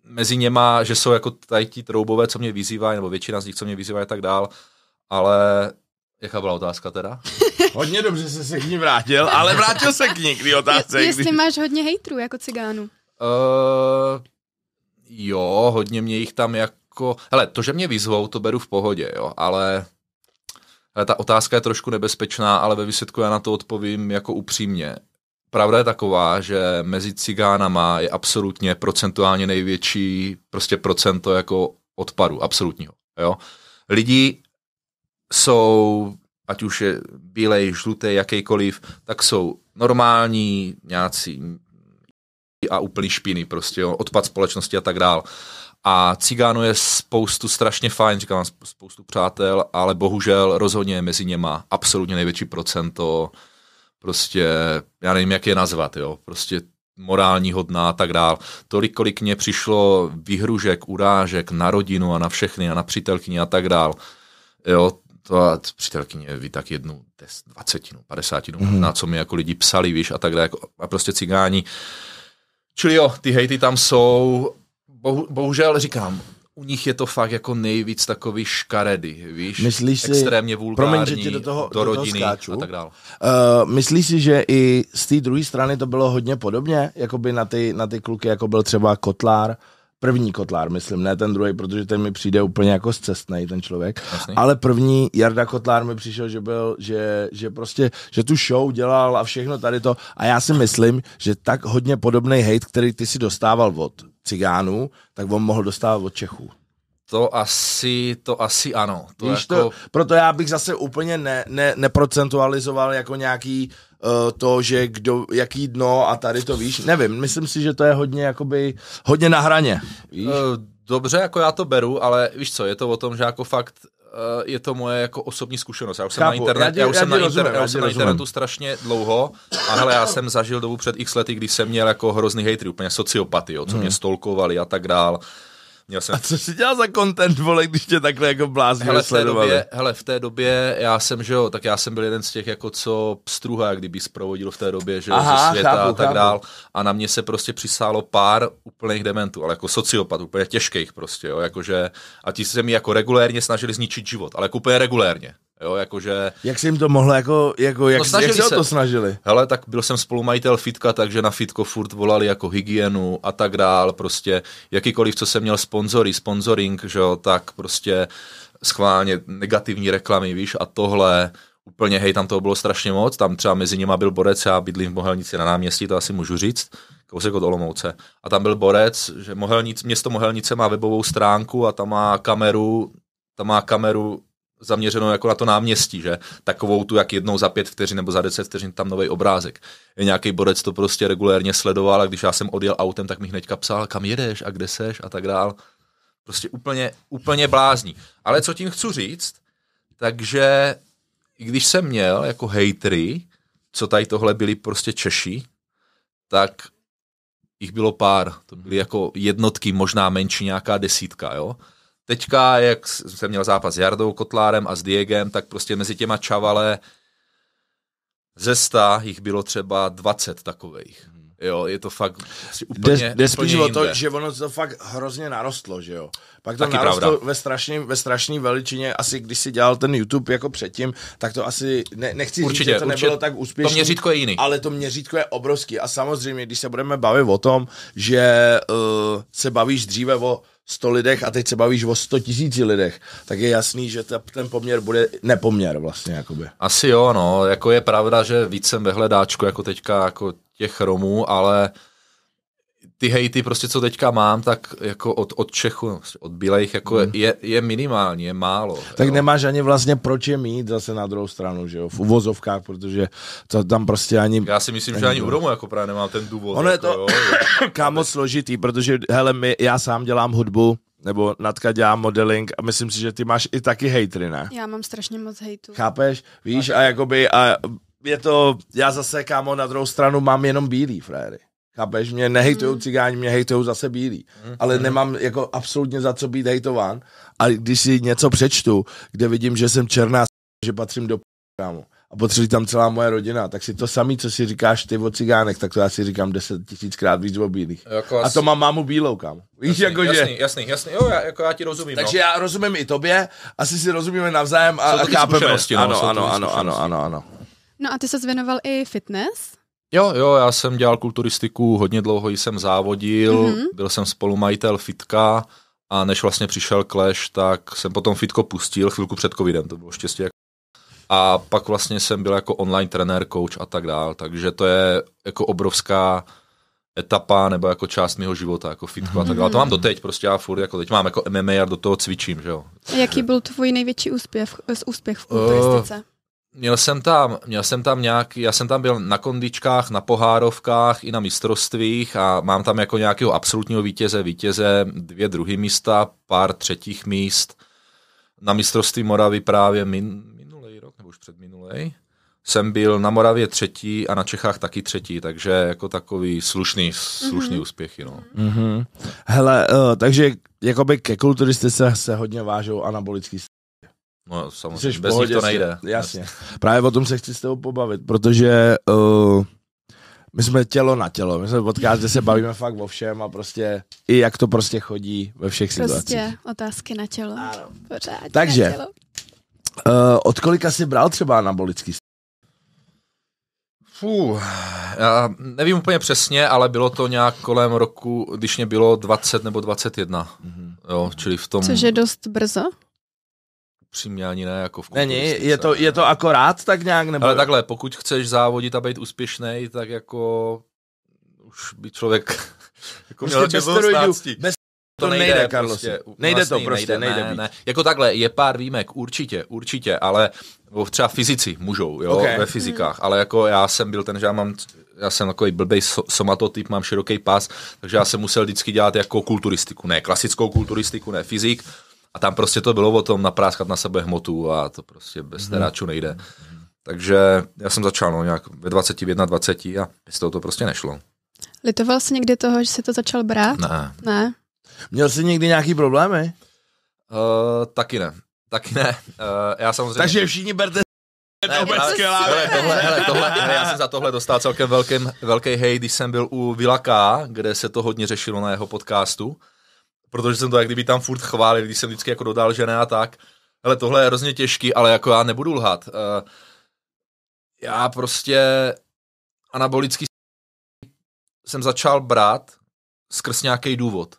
mezi něma, že jsou jako tady ti troubové, co mě vyzývají, nebo většina z nich, co mě vyzývají a tak dál, ale Jaká byla otázka teda? hodně dobře se se k ní vrátil, ale vrátil se k ní, k otázce. Je, jestli kdy... máš hodně hejtrů jako cigánů. Uh, jo, hodně mě jich tam jako... Hele, to, že mě vyzvou, to beru v pohodě, jo, ale Eh, ta otázka je trošku nebezpečná, ale ve výsledku já na to odpovím jako upřímně. Pravda je taková, že mezi cigánama je absolutně procentuálně největší prostě procento jako odpadu, absolutního. Jo? Lidi jsou, ať už je bílej, žlutý, jakýkoliv, tak jsou normální nějací a úplný špiny, prostě jo, odpad společnosti a tak dál. A cigánů je spoustu strašně fajn, říkám, vám spoustu přátel, ale bohužel rozhodně mezi něma absolutně největší procento prostě, já nevím, jak je nazvat, jo, prostě morální hodná a tak dál. Tolik, kolik mě přišlo výhružek, urážek na rodinu a na všechny a na přítelkyni a tak dál. Jo, to a přítelkyně ví tak jednu des, dvacetinu, padesátinu, mm-hmm. na co mi jako lidi psali, víš, a tak dále. Jako- a prostě cigáni. Čili jo, ty hejty tam jsou bohu, bohužel říkám, u nich je to fakt jako nejvíc takový škaredy, víš, myslíš si, extrémně vulgární, promiň, že ti do, toho, do rodiny do toho a tak dále. Uh, myslíš si, že i z té druhé strany to bylo hodně podobně, jako by na ty, na ty kluky, jako byl třeba Kotlár, první Kotlár, myslím, ne ten druhý, protože ten mi přijde úplně jako zcestnej, ten člověk, Jasný. ale první Jarda Kotlár mi přišel, že byl, že, že prostě, že tu show dělal a všechno tady to a já si myslím, že tak hodně podobný hate, který ty si dostával od cigánů, tak on mohl dostávat od Čechů. To asi, to asi ano. To Víš jako... to, proto já bych zase úplně ne, ne, neprocentualizoval jako nějaký eh, to, že kdo, jaký dno a tady to víš, nevím, myslím si, že to je hodně jakoby, hodně na hraně. Víš? Eh, dobře, jako já to beru, ale víš co, je to o tom, že jako fakt Eh, je to moje jako osobní zkušenost. Já už Chápu, jsem na, internet, já, já na, internet, já na internetu strašně dlouho a hele, já jsem zažil dobu před x lety, kdy jsem měl jako hrozný hejtry, úplně sociopaty, jo, co hmm. mě stolkovali a tak dál. Měl jsem... A co jsi dělal za content, vole, když tě takhle jako bláznivě hele, v té době, hele, v té době já jsem, že jo, tak já jsem byl jeden z těch, jako co pstruha, kdyby zprovodil v té době, že jo, Aha, ze světa chápu, a tak chápu. dál. A na mě se prostě přisálo pár úplných dementů, ale jako sociopat, úplně těžkých prostě, jo, jakože, a ti se mi jako regulérně snažili zničit život, ale jako úplně regulérně. Jo, jakože... Jak se jim to mohlo, jako, jako jak, no jak se, se to snažili? Hele, tak byl jsem spolumajitel fitka, takže na fitko furt volali jako hygienu a tak dál, prostě jakýkoliv, co jsem měl sponzory, sponsoring, že jo, tak prostě schválně negativní reklamy, víš, a tohle úplně, hej, tam toho bylo strašně moc, tam třeba mezi nimi byl borec, já bydlím v Mohelnici na náměstí, to asi můžu říct, kousek od Olomouce. A tam byl borec, že Mohelnic, město Mohelnice má webovou stránku a tam má kameru, tam má kameru zaměřeno jako na to náměstí, že? Takovou tu, jak jednou za pět vteřin nebo za deset vteřin tam nový obrázek. Nějaký borec to prostě regulérně sledoval a když já jsem odjel autem, tak mi hnedka psal, kam jedeš a kde seš a tak dál. Prostě úplně, úplně blázní. Ale co tím chci říct, takže když jsem měl jako hejtry, co tady tohle byli prostě Češi, tak jich bylo pár. To byly jako jednotky, možná menší nějaká desítka, jo teďka, jak jsem měl zápas s Jardou Kotlárem a s Diegem, tak prostě mezi těma čavale ze sta jich bylo třeba 20 takových. Hmm. Jo, je to fakt úplně, de, jde spíš o to, že ono to fakt hrozně narostlo, že jo. Pak to Taky narostlo pravda. ve strašný, ve strašný veličině, asi když si dělal ten YouTube jako předtím, tak to asi, ne, nechci určitě, říct, že to určitě, nebylo tak úspěšné. To měřítko je jiný. Ale to měřítko je obrovský a samozřejmě, když se budeme bavit o tom, že uh, se bavíš dříve o 100 lidech a teď se bavíš o 100 tisíci lidech, tak je jasný, že ta, ten poměr bude nepoměr vlastně. Jakoby. Asi jo, no, jako je pravda, že víc jsem ve hledáčku jako teďka jako těch Romů, ale uh, ty hejty prostě, co teďka mám, tak jako od, od Čechů, od Bílejch, jako mm. je, je minimální, je málo. Tak jo. nemáš ani vlastně proč je mít zase na druhou stranu, že jo, v uvozovkách, protože to tam prostě ani... Já si myslím, ani že ani u Romu jako právě nemám ten důvod. Ono jako, je to, jo, kámo, složitý, protože, hele, my, já sám dělám hudbu, nebo Natka dělá modeling a myslím si, že ty máš i taky hejtry, ne? Já mám strašně moc hejtů. Chápeš? Víš, a jakoby, a je to, já zase, kámo, na druhou stranu mám jenom bílý fréry. Chápeš, mě nehejtují mm. cigáni, mě hejtují zase bílí. Mm. Ale nemám jako absolutně za co být hejtován. A když si něco přečtu, kde vidím, že jsem černá, že patřím do programu a potřebuji tam celá moje rodina, tak si to samý, co si říkáš ty o cigánek, tak to já si říkám deset tisíckrát víc o bílých. Jako A to mám mámu bílou, kam. Víš, jasný, jako, jasný, že... jasný, jasný, jo, já, jako já ti rozumím. Takže no. já rozumím i tobě, asi si rozumíme navzájem a, a chápeme. No, ano, ano, ano, ano, ano, ano. No a ty se věnoval i fitness? Jo, jo, já jsem dělal kulturistiku, hodně dlouho jsem závodil, mm-hmm. byl jsem spolumajitel fitka a než vlastně přišel Clash, tak jsem potom fitko pustil chvilku před covidem, to bylo štěstí. A pak vlastně jsem byl jako online trenér, coach a tak dál, takže to je jako obrovská etapa nebo jako část mého života, jako fitko mm-hmm. a tak dále. To mám mhm. doteď, prostě já furt jako teď mám jako MMA a do toho cvičím, že jo. A jaký byl tvůj největší úspěch, úspěch v eh, kulturistice? Uh, měl jsem tam, měl jsem tam nějak, já jsem tam byl na kondičkách, na pohárovkách i na mistrovstvích a mám tam jako nějakého absolutního vítěze, vítěze, dvě druhý místa, pár třetích míst. Na mistrovství Moravy právě min, minulý rok, nebo už před minulej, jsem byl na Moravě třetí a na Čechách taky třetí, takže jako takový slušný, slušný mm-hmm. úspěchy. No. Mm-hmm. Hele, uh, takže jakoby ke kulturistice se hodně vážou anabolický No samozřejmě, Jseš bez pohodě, nich to nejde. Jasně. jasně. Právě o tom se chci s tebou pobavit, protože uh, my jsme tělo na tělo, my jsme podcast, kde se bavíme fakt o všem a prostě i jak to prostě chodí ve všech prostě situacích. Prostě otázky na tělo. Pořád Takže, na tělo. Uh, od kolika jsi bral třeba anabolický Fú, já nevím úplně přesně, ale bylo to nějak kolem roku, když mě bylo 20 nebo 21. Mm-hmm. Jo, čili v tom... Což je dost brzo ne jako v Není, je to, je to akorát tak nějak? Nebo... Ale takhle, pokud chceš závodit a být úspěšný, tak jako už by člověk jako měl prostě bez steroidů, bez to, nejde, nejde prostě, Carlos. Prostě, nejde vlastně, to prostě, nejde, nejde ne, ne. Jako takhle, je pár výjimek, určitě, určitě, ale třeba fyzici můžou, jo, okay. ve fyzikách, ale jako já jsem byl ten, že já mám já jsem takový blbej somatotyp, mám široký pas, takže já jsem musel vždycky dělat jako kulturistiku, ne klasickou kulturistiku, ne fyzik, a tam prostě to bylo o tom napráskat na sebe hmotu a to prostě bez mm-hmm. teráčů nejde. Mm-hmm. Takže já jsem začal no, nějak ve 21, 20 a z toho to prostě nešlo. Litoval jsi někdy toho, že jsi to začal brát? Ne. ne. Měl jsi někdy nějaký problémy? Uh, taky ne. Taky ne. Uh, já samozřejmě... Takže všichni berte ne, to skvělá. tohle, hele, tohle, hele, já jsem za tohle dostal celkem velkým, velký hej, když jsem byl u Vilaka, kde se to hodně řešilo na jeho podcastu protože jsem to jak kdyby tam furt chválil, když jsem vždycky jako dodal, že ne a tak. Ale tohle je hrozně těžký, ale jako já nebudu lhat. Uh, eh, já prostě anabolický jsem začal brát skrz nějaký důvod.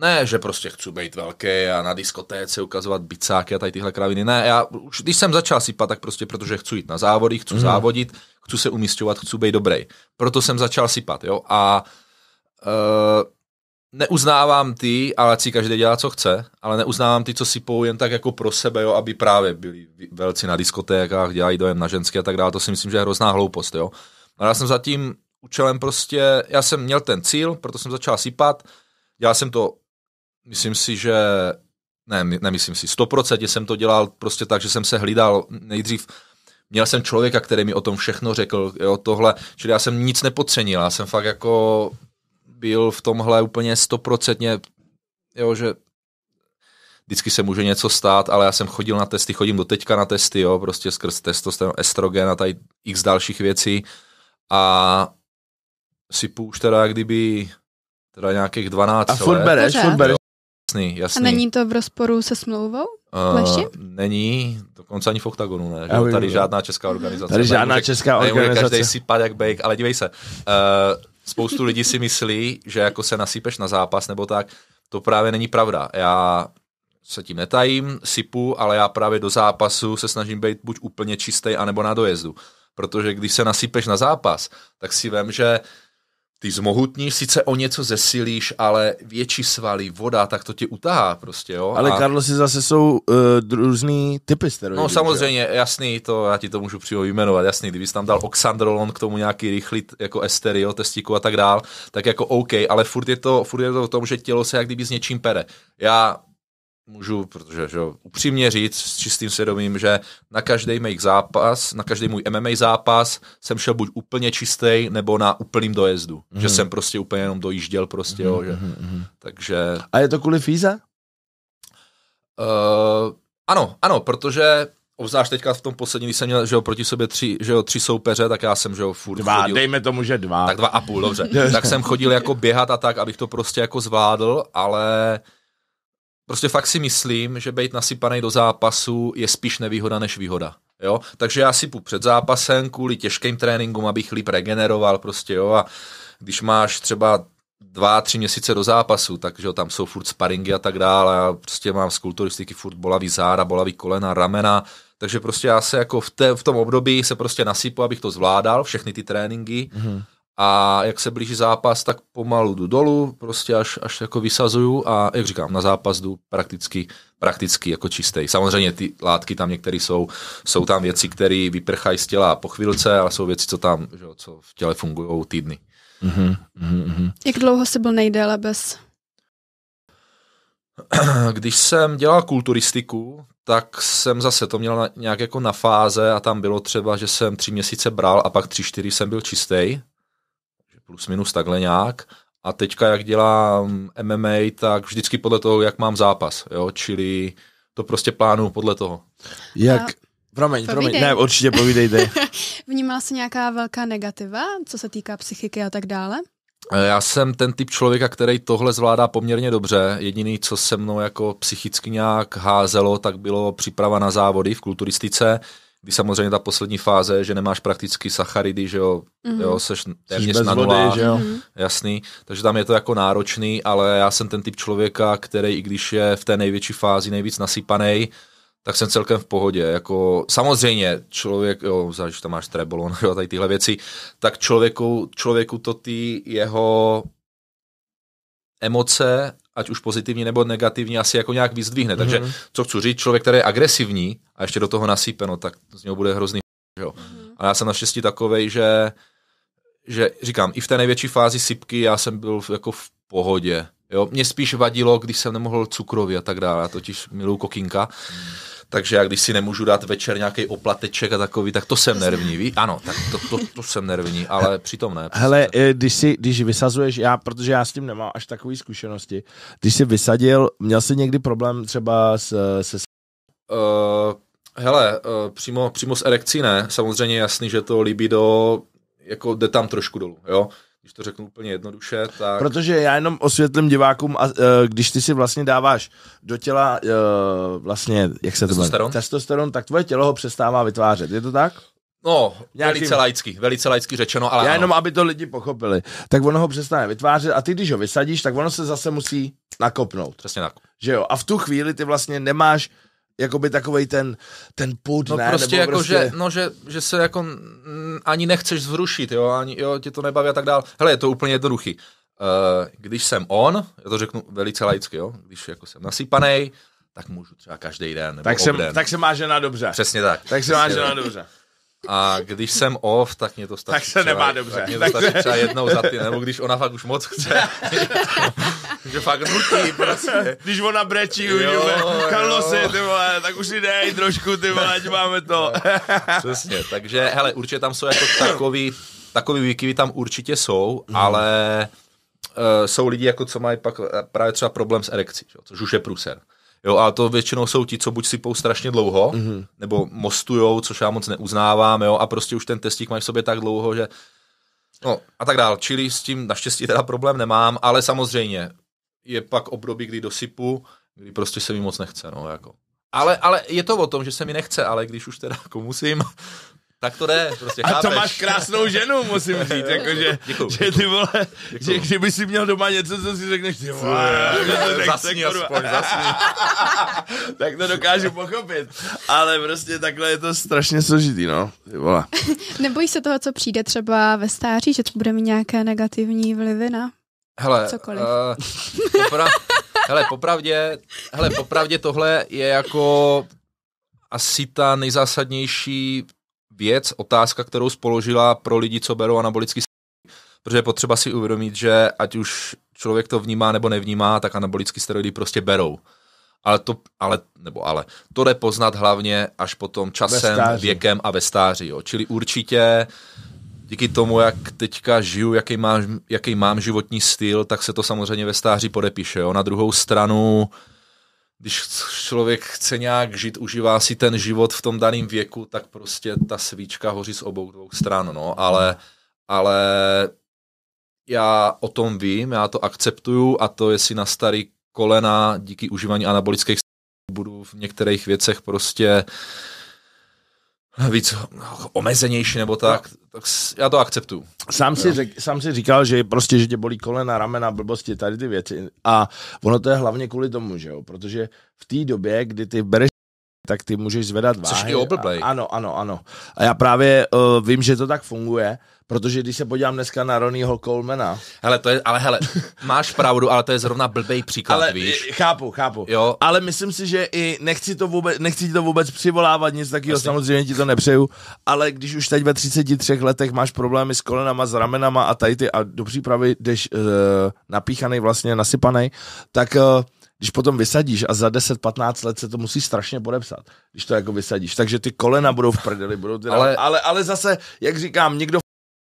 Ne, že prostě chci být velký a na diskotéce ukazovat bicáky a tady tyhle kraviny. Ne, já už když jsem začal sypat, tak prostě protože chci jít na závody, chci mm. závodit, chci se umístovat, chci být dobrý. Proto jsem začal sypat, jo. A uh, neuznávám ty, ale si každý dělá, co chce, ale neuznávám ty, co sypou jen tak jako pro sebe, jo, aby právě byli velci na diskotékách, dělají dojem na ženské a tak dále, to si myslím, že je hrozná hloupost, jo. A no, já jsem zatím účelem prostě, já jsem měl ten cíl, proto jsem začal sypat, já jsem to, myslím si, že ne, nemyslím si, 100% jsem to dělal prostě tak, že jsem se hlídal nejdřív, měl jsem člověka, který mi o tom všechno řekl, jo, tohle, čili já jsem nic nepocenil, já jsem fakt jako byl v tomhle úplně stoprocentně, jo, že vždycky se může něco stát, ale já jsem chodil na testy, chodím do teďka na testy, jo, prostě skrz testosteron, estrogen a tady x dalších věcí a sypu už teda kdyby teda nějakých 12 A furt bereš, furt bereš. Jasný, jasný. A není to v rozporu se smlouvou? Uh, není, dokonce ani v Octagonu ne. Že? Mhm. Tady žádná česká organizace. Tady žádná česká organizace. Tady, každý pad jak bejk, ale dívej se. Uh, spoustu lidí si myslí, že jako se nasypeš na zápas nebo tak, to právě není pravda. Já se tím netajím, sypu, ale já právě do zápasu se snažím být buď úplně čistý, anebo na dojezdu. Protože když se nasypeš na zápas, tak si vím, že ty zmohutníš, sice o něco zesilíš, ale větší svaly, voda, tak to tě utahá prostě, jo. Ale a... Karlosi zase jsou uh, různý typy steroidů. No samozřejmě, jo? jasný, to já ti to můžu přímo jmenovat, jasný, kdyby tam dal oxandrolon k tomu nějaký rychlý jako esterio, jo, testíku a tak dál, tak jako OK, ale furt je to, furt je to o tom, že tělo se jak kdyby s něčím pere. Já můžu, protože že, upřímně říct s čistým svědomím, že na každý make zápas, na každý můj MMA zápas jsem šel buď úplně čistý, nebo na úplným dojezdu. Mm. Mm-hmm. Že jsem prostě úplně jenom dojížděl prostě, mm-hmm, jo, mhm, že. Mm-hmm. Takže... A je to kvůli fíze? Uh, ano, ano, protože obzvlášť teďka v tom posledním, když jsem měl že jo, proti sobě tři, že jo, tři soupeře, tak já jsem že jo, furt dva, chodil, dejme tomu, že dva. Tak dva a půl, dobře. tak jsem chodil jako běhat a tak, abych to prostě jako zvládl, ale Prostě fakt si myslím, že být nasypaný do zápasu je spíš nevýhoda než výhoda. Jo? Takže já sypu před zápasem kvůli těžkým tréninkům, abych líp regeneroval prostě, jo? a když máš třeba dva, tři měsíce do zápasu, takže tam jsou furt sparingy a tak dále, já prostě mám z kulturistiky furt bolavý záda, bolavý kolena, ramena, takže prostě já se jako v, té, v tom období se prostě nasypu, abych to zvládal, všechny ty tréninky mm-hmm a jak se blíží zápas, tak pomalu jdu dolů, prostě až, až jako vysazuju a jak říkám, na zápas jdu prakticky, prakticky jako čistý. Samozřejmě ty látky tam některé jsou, jsou tam věci, které vyprchají z těla po chvilce, ale jsou věci, co tam, že, co v těle fungují týdny. Mm-hmm, mm-hmm. Jak dlouho jsi byl nejdéle bez? Když jsem dělal kulturistiku, tak jsem zase to měl nějak jako na fáze a tam bylo třeba, že jsem tři měsíce bral a pak tři, čtyři jsem byl čistý plus minus takhle nějak. A teďka, jak dělám MMA, tak vždycky podle toho, jak mám zápas, jo, čili to prostě plánu podle toho. Jak, A... Promiň, promiň, ne, určitě povídejte. Vnímal jsi nějaká velká negativa, co se týká psychiky a tak dále? E, já jsem ten typ člověka, který tohle zvládá poměrně dobře. Jediný, co se mnou jako psychicky nějak házelo, tak bylo příprava na závody v kulturistice, vy samozřejmě ta poslední fáze, že nemáš prakticky sacharidy, že jo, mm-hmm. jo seš téměř na nula, že jo? Mhm. jasný, takže tam je to jako náročný, ale já jsem ten typ člověka, který i když je v té největší fázi nejvíc nasypaný, tak jsem celkem v pohodě. Jako, samozřejmě člověk, jo, záleží, tam máš trebolon, jo, tady tyhle věci, tak člověku, člověku to ty jeho emoce ať už pozitivní nebo negativní, asi jako nějak vyzdvihne. Mm-hmm. Takže mhm. co chci říct, člověk, který je agresivní a ještě do toho nasype, no, tak z něho bude hrozný. Že jo? Mm-hmm. A já jsem naštěstí takovej, že, že říkám, i v té největší fázi sypky já jsem byl jako v pohodě. Jo? Mě spíš vadilo, když jsem nemohl cukrově a tak dále, totiž miluju kokinka. Mm-hmm takže já když si nemůžu dát večer nějaký oplateček a takový, tak to jsem nervní, ví? Ano, tak to, to, to jsem nervní, ale přitom ne. Hele, Hele, eh, když si, když vysazuješ, já, protože já s tím nemám až takové zkušenosti, když jsi vysadil, měl jsi někdy problém třeba s, eh, se... Uh, hele, uh, přímo, přímo s erekcí ne, samozřejmě jasný, že to libido jako jde tam trošku dolů, jo když to řeknu úplně jednoduše, tak... Protože já jenom osvětlím divákům, a, e, když ty si vlastně dáváš do těla e, vlastně, jak se to testosteron? testosteron, tak tvoje tělo ho přestává vytvářet, je to tak? No, nějakým... velice laicky, velice laicky řečeno, ale Já jenom, aby to lidi pochopili. Tak ono ho přestane vytvářet a ty, když ho vysadíš, tak ono se zase musí nakopnout. Přesně tak. Že jo? A v tu chvíli ty vlastně nemáš jakoby takový ten, ten půd, no, ne? prostě Nebo jako, prostě... Že, no, že, že se jako ani nechceš zrušit, jo, ani, jo, tě to nebaví a tak dál. Hele, je to úplně jednoduchý. Uh, když jsem on, já to řeknu velice laicky, jo, když jako jsem nasypanej, tak můžu třeba každý den. Nebo tak, obden. jsem, tak se má žena dobře. Přesně tak. Tak se má žena dobře. A když jsem off, tak mě to stačí. Tak se třeba, nemá dobře. Tak mě to stačí třeba jednou za ty, nebo když ona fakt už moc chce. že fakt nutí prostě. Když ona brečí u Carlosy, ty vole, tak už jde i trošku, ty vole, ať máme to. Přesně, takže hele, určitě tam jsou jako takový, takový výkyvy tam určitě jsou, hmm. ale uh, jsou lidi, jako co mají pak eh, právě třeba problém s erekcí, což už je průser. Jo, a to většinou jsou ti, co buď pou strašně dlouho, mm-hmm. nebo mostujou, což já moc neuznávám, jo, a prostě už ten testík mají v sobě tak dlouho, že No a tak dál. Čili s tím naštěstí teda problém nemám, ale samozřejmě je pak období, kdy dosypu, kdy prostě se mi moc nechce, no jako. Ale, ale je to o tom, že se mi nechce, ale když už teda jako musím, tak to jde, prostě chápeš. A to máš krásnou ženu, musím říct, jakože, že ty vole, Děkuju. že kdyby si měl doma něco, co si řekneš, ty vole, zasní aspoň, zasní. tak to dokážu pochopit, ale prostě takhle je to strašně složitý, no, ty vole. Nebojí se toho, co přijde třeba ve stáří, že to bude mít nějaké negativní vlivy na Hele, cokoliv? Uh, popra- hele, popravdě, hele, popravdě tohle je jako asi ta nejzásadnější věc, otázka, kterou spoložila pro lidi, co berou anabolický protože je potřeba si uvědomit, že ať už člověk to vnímá nebo nevnímá, tak anabolický steroidy prostě berou. Ale to, ale, nebo ale, to jde poznat hlavně až potom časem, věkem a ve stáří. Jo. Čili určitě díky tomu, jak teďka žiju, jaký mám, jaký mám životní styl, tak se to samozřejmě ve stáří podepíše. Jo. Na druhou stranu uh, když člověk chce nějak žít, užívá si ten život v tom daném věku, tak prostě ta svíčka hoří z obou dvou stran, no, ale, ale já o tom vím, já to akceptuju a to, jestli na starý kolena díky užívání anabolických budu v některých věcech prostě uh, víc omezenější nebo tak, no. tak já to akceptuju. Sám sám si říkal, že prostě, že tě bolí kolena, ramena, blbosti, tady ty věci a ono to je hlavně kvůli tomu, že jo, protože v té době, kdy ty bereš tak ty můžeš zvedat váhy. Což je oblblej. Ano, ano, ano. A já právě uh, vím, že to tak funguje Protože když se podívám dneska na Ronnieho Colemana... Hele, to je, ale hele, máš pravdu, ale to je zrovna blbej příklad, ale, víš. Eh, chápu, chápu. Jo. Ale myslím si, že i nechci to vůbec, nechci ti to vůbec přivolávat, nic takového, vlastně. samozřejmě ti to nepřeju, ale když už teď ve 33 letech máš problémy s kolenama, s ramenama a tady ty a do přípravy jdeš uh, eh, napíchaný, vlastně nasypaný, tak... Uh, když potom vysadíš a za 10-15 let se to musí strašně podepsat, když to jako vysadíš. Takže ty kolena budou v prdeli, budou ty ale, ale, ale zase, jak říkám, někdo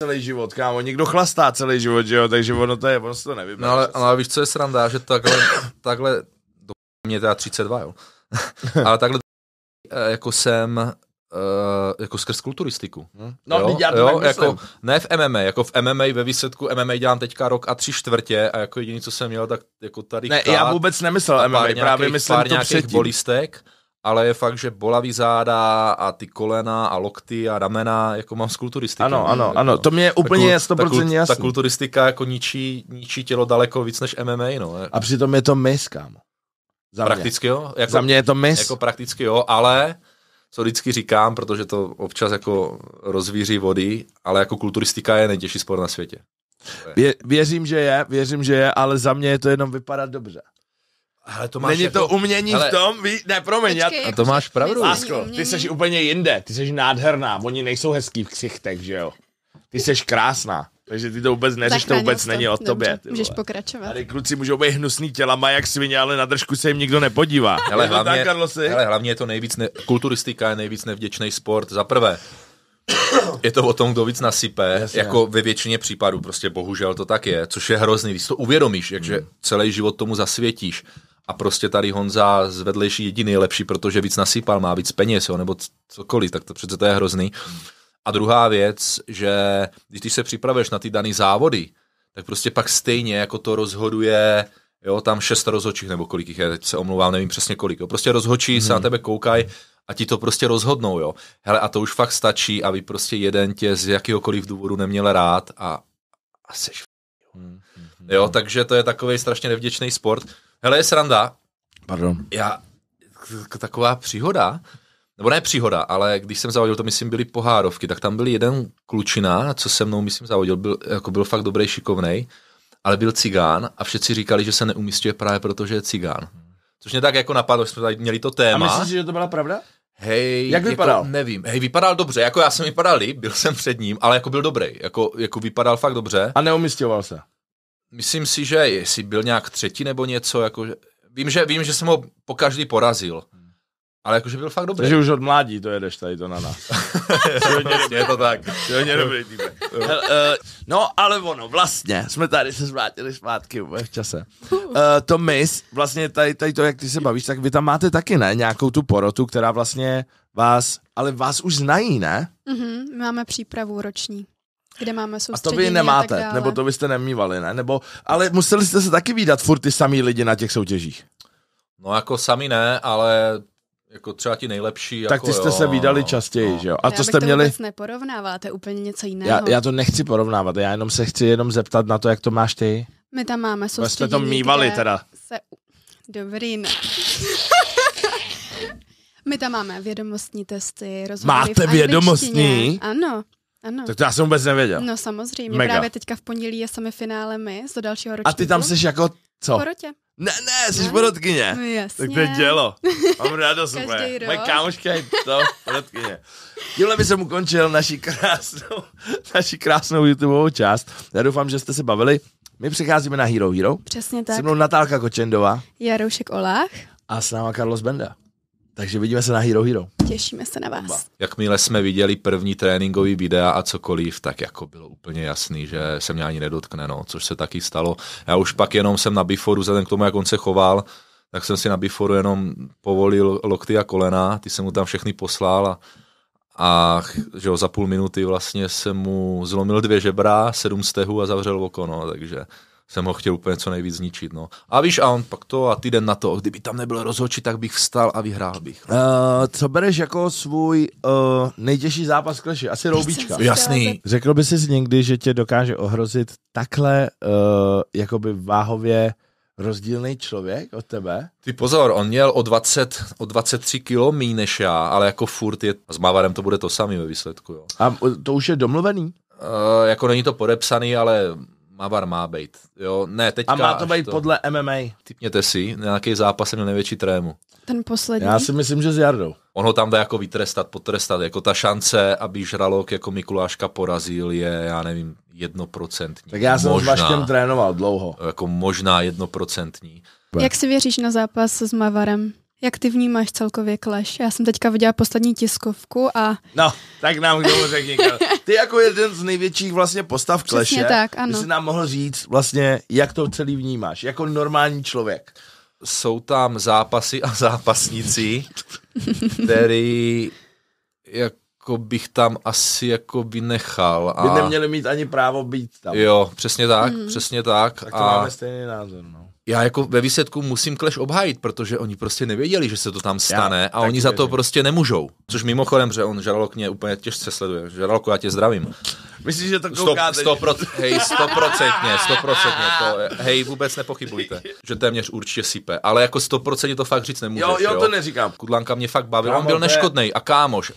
celý život, kámo, někdo chlastá celý život, že jo, takže ono to je, ono se to nevybere. No ale, ale víš, co je sranda, že takhle, takhle, do mě teda 32, jo, ale takhle eh, jako jsem Uh, jako skrz kulturistiku. Hmm. No, jo, já to jo, jako, ne v MMA, jako v MMA, ve výsledku MMA dělám teďka rok a tři čtvrtě a jako jediný, co jsem měl, tak jako tady Ne, já vůbec nemyslel MMA, právě nějakých, myslím pár to předtím. bolistek, ale je fakt, že bolavý záda a ty kolena a lokty a ramena, jako mám z kulturistiky. Ano, ano, jako, ano, to mě je úplně ta, 100% ta, jasný. Ta kulturistika jako ničí, ničí tělo daleko víc než MMA, no. A přitom je to mis, kámo. Za prakticky mě. jo. Jako, Za mě je to mis. Jako prakticky jo, ale co vždycky říkám, protože to občas jako rozvíří vody, ale jako kulturistika je nejtěžší sport na světě. Vě, věřím, že je, věřím, že je, ale za mě je to jenom vypadat dobře. Hele, to máš Není jako... to umění Hele. v tom, ví? ne, promiň. Počkej, já... A to jako- máš pravdu. Lásko, ty jsi úplně jinde, ty jsi nádherná, oni nejsou hezký v ksichtech, že jo. Ty jsi krásná. Takže ty to vůbec neřeš, to vůbec to. není o Dobře, tobě. Ty můžeš vole. pokračovat. Tady kluci můžou být hnusný tělama, jak svině, ale na držku se jim nikdo nepodívá. ale jako hlavně, hele, hlavně je to nejvíc, ne, kulturistika je nejvíc nevděčný sport. Za prvé, je to o tom, kdo víc nasype, Jasně. jako ve většině případů, prostě bohužel to tak je, což je hrozný, když to uvědomíš, takže hmm. celý život tomu zasvětíš a prostě tady Honza z vedlejší jediný je lepší, protože víc nasypal, má víc peněz, jo, nebo cokoliv, tak to přece to je hrozný. A druhá věc, že když ty se připravuješ na ty dané závody, tak prostě pak stejně jako to rozhoduje jo, tam šest rozhodčích, nebo kolik jich je, teď se omlouvám, nevím přesně kolik, jo, prostě rozhodčí hmm. se na mhm. tebe koukají a ti to prostě rozhodnou, jo. Hele, a to už fakt stačí, aby prostě jeden tě z jakýhokoliv důvodu neměl rád a, a seš. Mhm. Jo, takže to je takový strašně nevděčný sport. Hele, je sranda. Pardon. Já, taková příhoda, nebo ne příhoda, ale když jsem zavodil, to myslím byly pohárovky, tak tam byl jeden klučina, co se mnou, myslím, zavodil, byl, jako byl fakt dobrý, šikovnej, ale byl cigán a všichni říkali, že se neumístuje právě proto, že je cigán. Což mě tak jako napadlo, že jsme tady měli to téma. A myslíš, že to byla pravda? Hej, jak jako vypadal? Jako, nevím. Hej, vypadal dobře, jako já jsem vypadal líp, byl jsem před ním, ale jako byl dobrý, jako, jako vypadal fakt dobře. A neumistoval se? myslím si, že jestli byl nějak třetí nebo něco, jako, vím, že, vím, že jsem ho po každý porazil. Ale jakože byl fakt dobrý. Takže už od mládí to jedeš tady to na nás. je to tak. je dobrý týpek. uh, eh, no ale ono, vlastně, jsme tady se zvrátili zpátky v čase. Uh, eh, to mis, vlastně tady, tady to, jak ty se bavíš, tak vy tam máte taky, ne? Nějakou tu porotu, která vlastně vás, ale vás už znají, ne? Mm-hmm, máme přípravu roční kde máme soustředění. A to vy nemáte, nebo to byste nemývali, ne? Nebo, ale museli jste se taky výdat furt ty samý lidi na těch soutěžích. No jako sami ne, ale jako třeba ti nejlepší. Tak jako, ty jste jo, se vydali no, častěji, no. že jo? A já to jste to měli. Vůbec neporovnával, to je úplně něco jiného. Já, já, to nechci porovnávat, já jenom se chci jenom zeptat na to, jak to máš ty. My tam máme soustředění, jsme to mývali teda. Se... Dobrý, ne. My tam máme vědomostní testy, rozhovory Máte v vědomostní? Ano. Ano. Tak to já jsem vůbec nevěděl. No samozřejmě, Mega. právě teďka v pondělí je semifinále z do dalšího ročníku. A ty tam jsi jako co? V porotě. Ne, ne, jsi no. porotkyně. No, jasně. Tak to je dělo. Mám radost úplně. Moje kámoška je to, porotkyně. Tímhle by jsem ukončil naši krásnou, naši krásnou YouTubeovou část. Já doufám, že jste se bavili. My přecházíme na Hero Hero. Přesně tak. Se mnou Natálka Kočendová. Jaroušek Olách. A s náma Carlos Benda. Takže vidíme se na Hero Hero. Těšíme se na vás. Jakmile jsme viděli první tréninkový videa a cokoliv, tak jako bylo úplně jasný, že se mě ani nedotkne, no, což se taky stalo. Já už pak jenom jsem na Biforu, vzhledem k tomu, jak on se choval, tak jsem si na Biforu jenom povolil lokty a kolena, ty jsem mu tam všechny poslal a, a že jo, za půl minuty vlastně jsem mu zlomil dvě žebra, sedm stehů a zavřel oko, no, takže jsem ho chtěl úplně co nejvíc zničit. No. A víš, a on pak to a týden na to, kdyby tam nebyl rozhodčí, tak bych vstal a vyhrál bych. Uh, co bereš jako svůj uh, nejtěžší zápas kleši? Asi roubička. Jasný. Řekl by si někdy, že tě dokáže ohrozit takhle uh, jakoby váhově rozdílný člověk od tebe? Ty pozor, on měl o, 20, o 23 kilo míň než já, ale jako furt je, s Mavarem to bude to samý ve výsledku. Jo. A to už je domluvený? Uh, jako není to podepsaný, ale Mavar má být. Jo, ne, teďka, A má to být to... podle MMA. Typněte si, nějaký zápas měl největší trému. Ten poslední? Já si myslím, že s Jardou. On ho tam dá jako vytrestat, potrestat. Jako ta šance, aby žralok jako Mikuláška porazil je, já nevím, jednoprocentní. Tak já jsem možná, s Vaškem trénoval dlouho. Jako možná jednoprocentní. Jak si věříš na zápas s Mavarem? Jak ty vnímáš celkově Clash? Já jsem teďka viděla poslední tiskovku a... No, tak nám k tomu řekni. Ty jako jeden z největších vlastně postav Clashe, Přesně tak, ano. jsi nám mohl říct vlastně, jak to celý vnímáš, jako normální člověk. Jsou tam zápasy a zápasníci, který jako bych tam asi jako by nechal. A... By neměli mít ani právo být tam. Jo, přesně tak, mm. přesně tak. Tak to a... máme stejný názor, no já jako ve výsledku musím kleš obhájit, protože oni prostě nevěděli, že se to tam stane já, a oni za to věřím. prostě nemůžou. Což mimochodem, že on žralok mě úplně těžce sleduje. Žralok, já tě zdravím. Myslíš, že to koukáte? 100, 100%, hej, stoprocentně, stoprocentně. To, hej, vůbec nepochybujte, že téměř určitě sype. Ale jako stoprocentně to fakt říct nemůžeš. Jo, jo, jo. to neříkám. Kudlanka mě fakt bavil, kámo, on byl neškodný a kámoš.